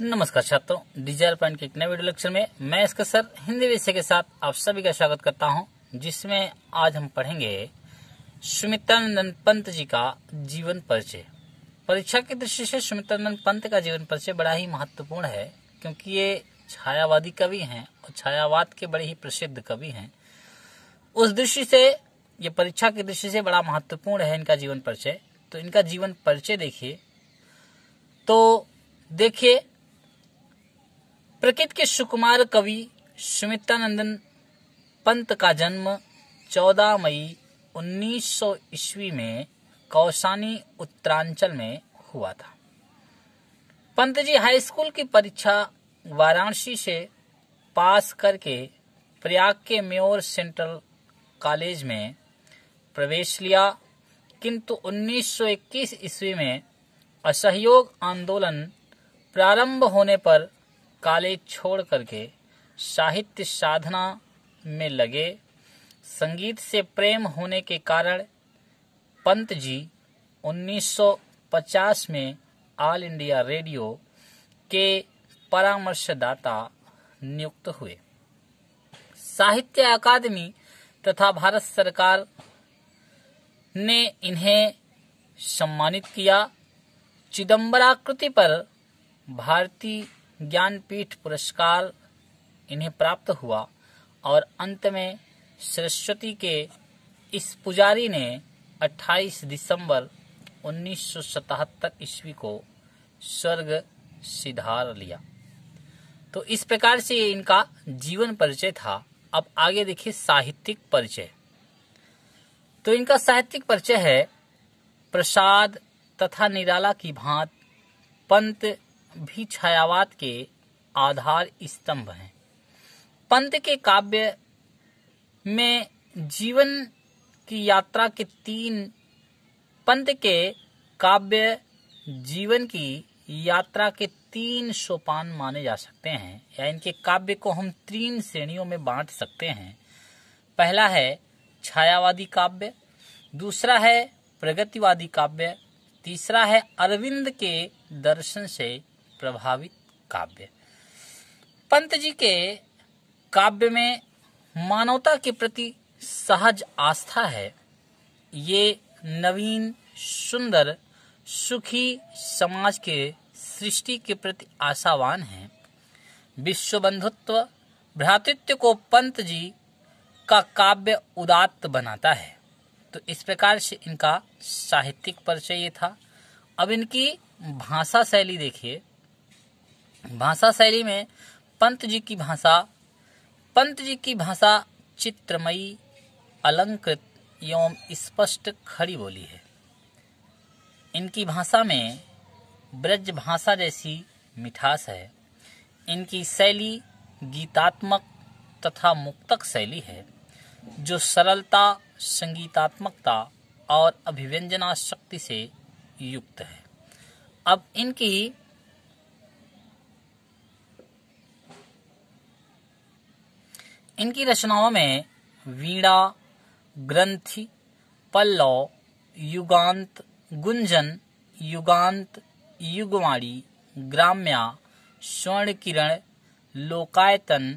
नमस्कार छात्रों Dzire point के एक नए वीडियो लेक्चर में मैं इसका सर हिंदी विषय के साथ आप सभी का स्वागत करता हूं जिसमें आज हम पढ़ेंगे सुमित्रानंदन पंत जी का जीवन परिचय परीक्षा की दृष्टि से सुमित्रानंदन पंत का जीवन परिचय बड़ा ही महत्वपूर्ण है क्योंकि ये छायावादी कवि हैं और छायावाद के बड़े ही प्रसिद्ध कवि हैं उस दृष्टि से ये परीक्षा की दृष्टि से बड़ा महत्वपूर्ण है इनका जीवन परिचय तो इनका जीवन परिचय देखिए तो देखिए प्रकृत के सुकुमार कवि सुमितानंदन पंत का जन्म 14 मई 1900 ईस्वी में कौशानी उत्तरांचल में हुआ था पंत जी हाई स्कूल की परीक्षा वाराणसी से पास करके प्रयाग के मेयर सेंट्रल कॉलेज में प्रवेश लिया किंतु 1921 ईस्वी में असहयोग आंदोलन प्रारंभ होने पर कॉलेज छोड़ करके साहित्य साधना में लगे संगीत से प्रेम होने के कारण पंत जी 1950 में ऑल इंडिया रेडियो के परामर्शदाता नियुक्त हुए साहित्य अकादमी तथा भारत सरकार ने इन्हें सम्मानित किया चिदम्बराकृति पर भारतीय ज्ञानपीठ पुरस्कार इन्हें प्राप्त हुआ और अंत में सरस्वती के इस पुजारी ने 28 दिसंबर उन्नीस सौ ईस्वी को स्वर्ग सिधार लिया तो इस प्रकार से इनका जीवन परिचय था अब आगे देखिए साहित्यिक परिचय तो इनका साहित्यिक परिचय है प्रसाद तथा निराला की भांत पंत भी छायावाद के आधार स्तंभ हैं पंत के काव्य में जीवन की यात्रा के तीन पंत के काव्य जीवन की यात्रा के तीन सोपान माने जा सकते हैं या इनके काव्य को हम तीन श्रेणियों में बांट सकते हैं पहला है छायावादी काव्य दूसरा है प्रगतिवादी काव्य तीसरा है अरविंद के दर्शन से प्रभावित काव्य पंत जी के काव्य में मानवता के प्रति सहज आस्था है ये नवीन सुंदर सुखी समाज के सृष्टि के प्रति आशावान है विश्व बंधुत्व भ्रातृत्व को पंत जी का काव्य उदात्त बनाता है तो इस प्रकार से इनका साहित्यिक परिचय ये था अब इनकी भाषा शैली देखिए भाषा शैली में पंत जी की भाषा पंत जी की भाषा चित्रमयी अलंकृत एवं स्पष्ट खड़ी बोली है इनकी भाषा में ब्रज भाषा जैसी मिठास है इनकी शैली गीतात्मक तथा मुक्तक शैली है जो सरलता संगीतात्मकता और अभिव्यंजना शक्ति से युक्त है अब इनकी इनकी रचनाओं में वीणा ग्रंथि पल्लव युगांत गुंजन युगांत युगवाणी ग्राम्या स्वर्ण किरण लोकायतन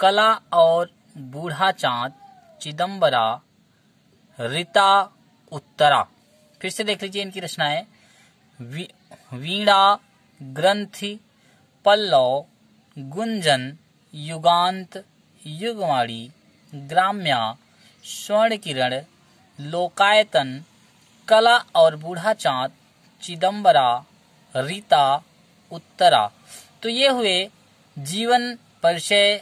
कला और बूढ़ा चांद चिदम्बरा रिता उत्तरा फिर से देख लीजिए इनकी रचनाएं वीणा ग्रंथि पल्लव गुंजन युगांत युगवाणी ग्राम्या स्वर्ण किरण लोकायतन कला और बूढ़ा चांद चिदम्बरा रीता उत्तरा तो ये हुए जीवन परिचय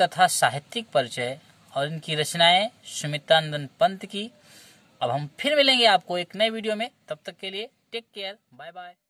तथा साहित्यिक परिचय और इनकी रचनाएं सुमित्रंदन पंत की अब हम फिर मिलेंगे आपको एक नए वीडियो में तब तक के लिए टेक केयर बाय बाय